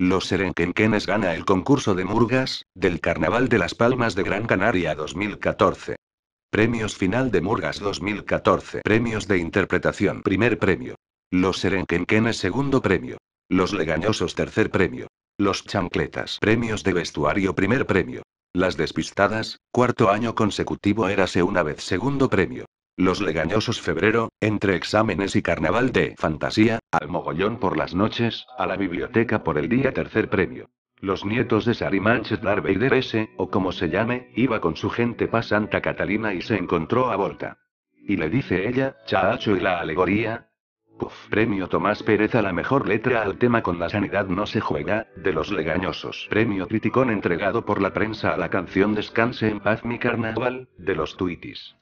Los Serenquenquenes gana el concurso de Murgas, del Carnaval de las Palmas de Gran Canaria 2014. Premios Final de Murgas 2014. Premios de Interpretación. Primer premio. Los Serenquenquenes segundo premio. Los Legañosos tercer premio. Los Chancletas. Premios de Vestuario primer premio. Las Despistadas, cuarto año consecutivo érase una vez segundo premio. Los legañosos febrero, entre exámenes y carnaval de fantasía, al mogollón por las noches, a la biblioteca por el día tercer premio. Los nietos de Sari Darby o como se llame, iba con su gente pa' Santa Catalina y se encontró a Volta. Y le dice ella, chaacho y la alegoría. Puf, premio Tomás Pérez a la mejor letra al tema con la sanidad no se juega, de los legañosos. Premio Criticón entregado por la prensa a la canción Descanse en paz mi carnaval, de los tuitis.